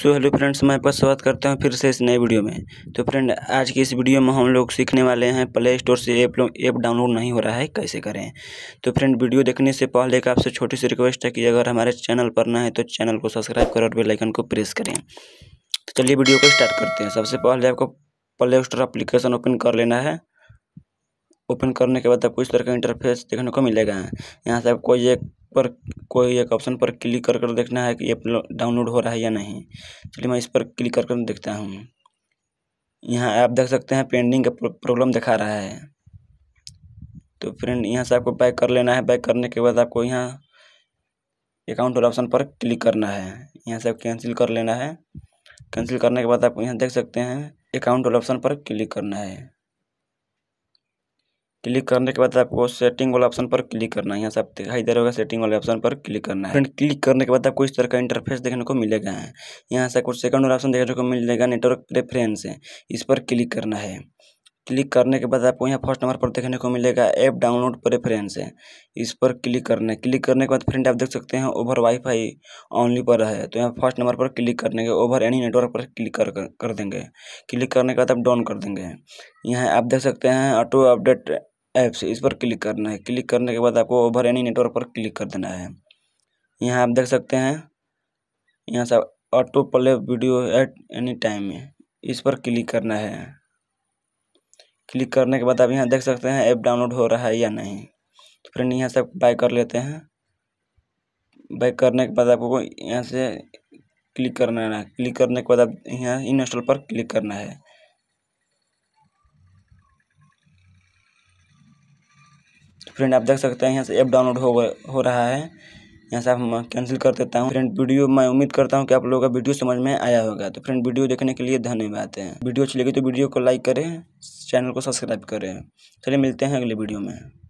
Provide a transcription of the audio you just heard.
so hello friends मैं आपका स्वागत करता हूं फिर से इस नए वीडियो में तो फ्रेंड आज की इस वीडियो में हम लोग सीखने वाले हैं प्ले स्टोर से ऐप लोग ऐप डाउनलोड नहीं हो रहा है कैसे करें तो फ्रेंड वीडियो देखने से पहले एक आपसे छोटी सी रिक्वेस्ट है कि अगर हमारे चैनल पर ना है तो चैनल को सब्सक्राइब करें और बेलाइकन को प्रेस करें तो चलिए वीडियो को स्टार्ट करते हैं सबसे पहले आपको प्ले स्टोर अप्लीकेशन ओपन कर लेना है ओपन करने के बाद आपको इस तरह का इंटरफेस देखने को मिलेगा यहाँ से आपको ये पर कोई एक ऑप्शन पर क्लिक कर कर देखना है कि ऐप डाउनलोड हो रहा है या नहीं चलिए मैं इस पर क्लिक कर कर देखता हूँ यहाँ आप देख सकते हैं पेंडिंग का प्रॉब्लम दिखा रहा है तो फ्रेंड यहाँ से आपको बैक कर लेना है बैक करने के बाद आपको यहाँ अकाउंट वाला ऑप्शन पर क्लिक करना है यहाँ से कैंसिल कर लेना है कैंसिल करने के बाद आप यहाँ देख सकते हैं अकाउंट वाला ऑप्शन पर क्लिक करना है क्लिक करने के बाद आपको सेटिंग वाला ऑप्शन पर क्लिक करना है यहाँ से आप दिखाई दे रहा होगा सेटिंग वाले ऑप्शन पर क्लिक करना है फ्रेंड क्लिक करने के बाद आपको इस तरह का इंटरफेस देखने को मिलेगा यहाँ से कुछ सेकंड वाला ऑप्शन देखने को मिलेगा नेटवर्क प्रेफरेंस इस पर क्लिक करना है क्लिक करने के बाद आपको यहाँ फर्स्ट नंबर पर देखने को मिलेगा ऐप डाउनलोड प्रेफरेंस है इस पर क्लिक करना है क्लिक करने के बाद फ्रेंड आप देख सकते हैं ओवर वाईफाई ओनली पर है तो यहाँ फर्स्ट नंबर पर क्लिक करने के ओवर एनी नेटवर्क पर क्लिक कर कर देंगे क्लिक करने के बाद आप डाउन कर देंगे यहाँ आप देख सकते हैं ऑटो अपडेट ऐप से इस पर क्लिक करना है क्लिक करने के बाद आपको ओवर एनी नेटवर्क पर क्लिक कर देना है यहाँ आप देख सकते हैं यहाँ से autoplay video at any time में इस पर क्लिक करना है क्लिक करने के बाद आप यहाँ देख सकते हैं ऐप डाउनलोड हो रहा है या नहीं तो फ्रेंड यहाँ से बाय कर लेते हैं बाय करने के बाद आपको यहाँ से क्लिक करना है क्लिक करने के बाद आप यहाँ इंस्टॉल पर क्लिक करना है तो फ्रेंड आप देख सकते हैं यहाँ से ऐप डाउनलोड हो हो रहा है यहाँ से आप कैंसिल कर देता हूँ फ्रेंड वीडियो मैं उम्मीद करता हूँ कि आप लोगों का वीडियो समझ में आया होगा तो फ्रेंड वीडियो देखने के लिए धन्यवाद है वीडियो अच्छी लगी तो वीडियो को लाइक करें चैनल को सब्सक्राइब करें चलिए मिलते हैं अगले वीडियो में